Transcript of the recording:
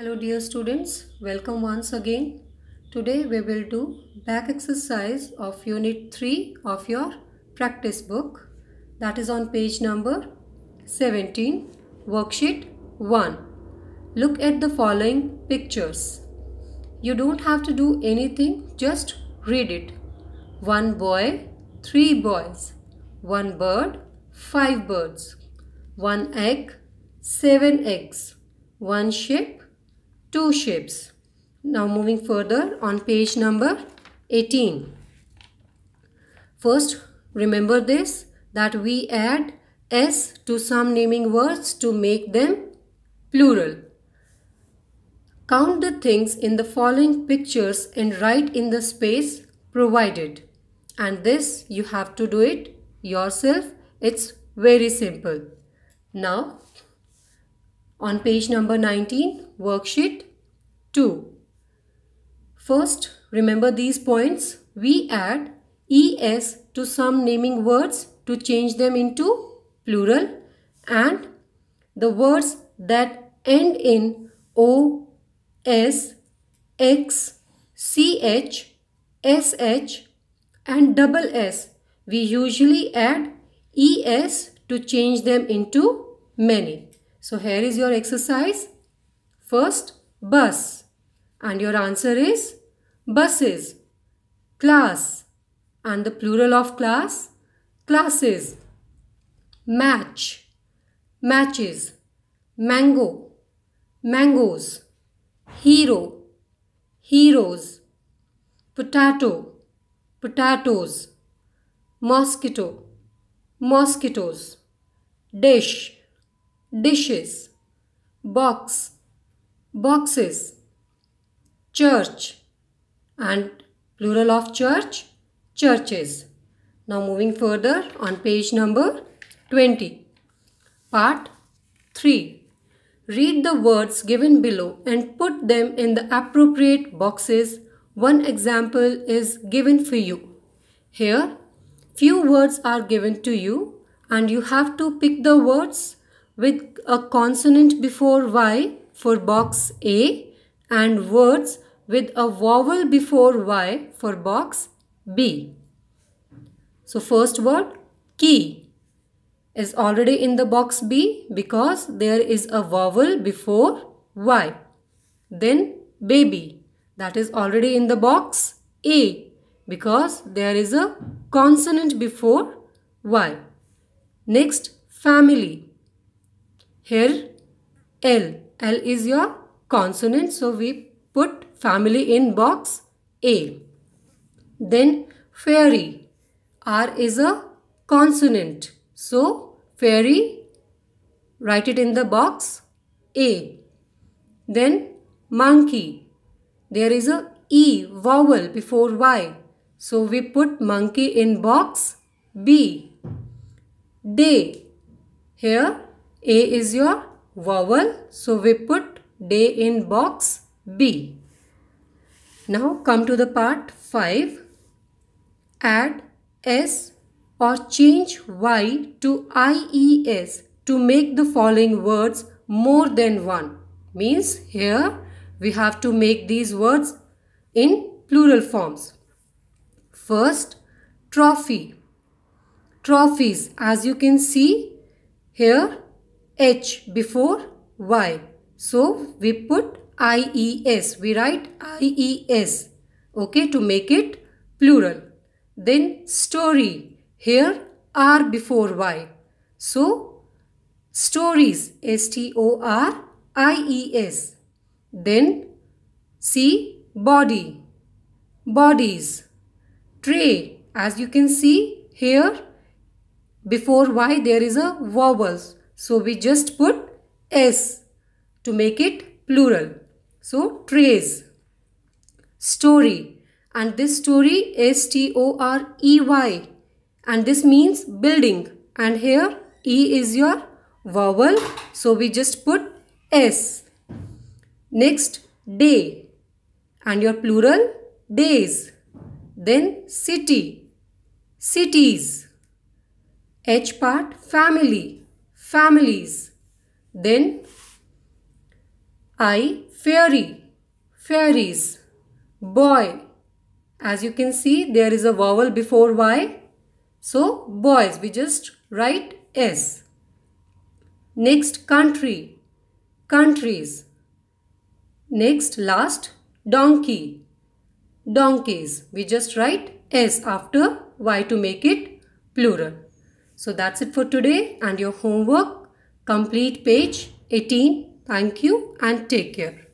Hello dear students, welcome once again. Today we will do back exercise of unit 3 of your practice book that is on page number 17 worksheet 1. Look at the following pictures. You don't have to do anything just read it. One boy, three boys. One bird, five birds. One egg, seven eggs. One ship, two shapes. Now moving further on page number 18. First, remember this that we add s to some naming words to make them plural. Count the things in the following pictures and write in the space provided. And this you have to do it yourself. It's very simple. Now, on page number 19, worksheet 2. First, remember these points. We add es to some naming words to change them into plural and the words that end in o, s, x, ch, sh and double s. We usually add es to change them into many. So here is your exercise. First, bus. And your answer is buses. Class. And the plural of class? Classes. Match. Matches. Mango. Mangoes. Hero. Heroes. Potato. Potatoes. Mosquito. Mosquitoes. Dish. Dishes. Box boxes, church, and plural of church, churches. Now moving further on page number 20. Part 3. Read the words given below and put them in the appropriate boxes. One example is given for you. Here, few words are given to you and you have to pick the words with a consonant before Y for box A and words with a vowel before Y for box B. So first word key is already in the box B because there is a vowel before Y. Then baby that is already in the box A because there is a consonant before Y. Next family. Here L L is your consonant. So we put family in box A. Then fairy. R is a consonant. So fairy, write it in the box A. Then monkey. There is a E vowel before Y. So we put monkey in box B. Day. Here A is your vowel. So we put day in box B. Now come to the part 5. Add S or change Y to IES to make the following words more than one. Means here we have to make these words in plural forms. First, trophy. Trophies. As you can see here, H before Y. So we put IES. We write IES. Okay, to make it plural. Then story. Here R before Y. So stories. S-T-O-R-I-E-S. Then see body. Bodies. Tray. As you can see here before Y there is a vowels so we just put s to make it plural. So trays. Story. And this story s-t-o-r-e-y, And this means building. And here E is your vowel. So we just put S. Next day. And your plural days. Then city. Cities. H part family families. Then I fairy, fairies, boy. As you can see, there is a vowel before Y. So, boys, we just write S. Next, country, countries. Next, last, donkey, donkeys. We just write S after Y to make it plural. So that's it for today and your homework. Complete page 18. Thank you and take care.